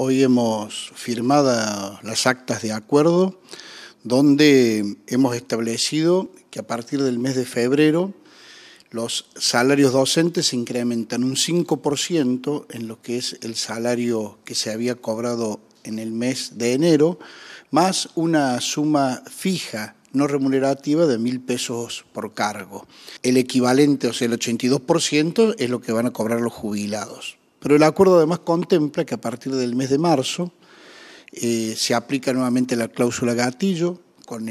Hoy hemos firmado las actas de acuerdo donde hemos establecido que a partir del mes de febrero los salarios docentes se incrementan un 5% en lo que es el salario que se había cobrado en el mes de enero, más una suma fija no remunerativa de mil pesos por cargo. El equivalente, o sea, el 82% es lo que van a cobrar los jubilados. Pero el acuerdo además contempla que a partir del mes de marzo eh, se aplica nuevamente la cláusula gatillo con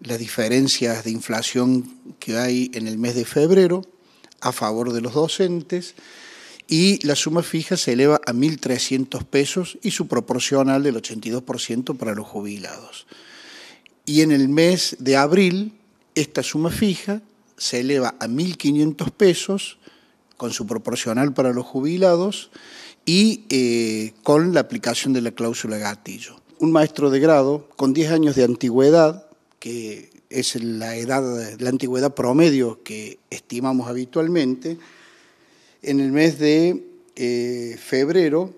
las diferencias de inflación que hay en el mes de febrero a favor de los docentes y la suma fija se eleva a 1.300 pesos y su proporcional del 82% para los jubilados. Y en el mes de abril, esta suma fija se eleva a 1.500 pesos con su proporcional para los jubilados y eh, con la aplicación de la cláusula gatillo. Un maestro de grado con 10 años de antigüedad, que es la edad, la antigüedad promedio que estimamos habitualmente, en el mes de eh, febrero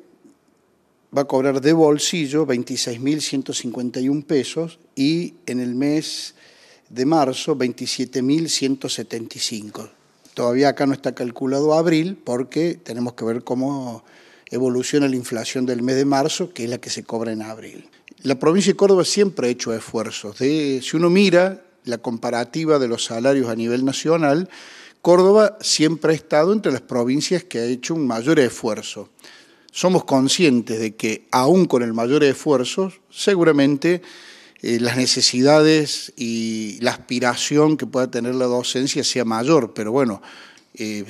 va a cobrar de bolsillo 26.151 pesos y en el mes de marzo 27.175. Todavía acá no está calculado abril porque tenemos que ver cómo evoluciona la inflación del mes de marzo, que es la que se cobra en abril. La provincia de Córdoba siempre ha hecho esfuerzos. si uno mira la comparativa de los salarios a nivel nacional, Córdoba siempre ha estado entre las provincias que ha hecho un mayor esfuerzo. Somos conscientes de que aún con el mayor esfuerzo, seguramente eh, las necesidades y la aspiración que pueda tener la docencia sea mayor, pero bueno, eh,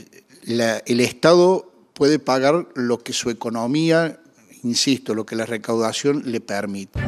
el Estado puede pagar lo que su economía, insisto, lo que la recaudación le permite.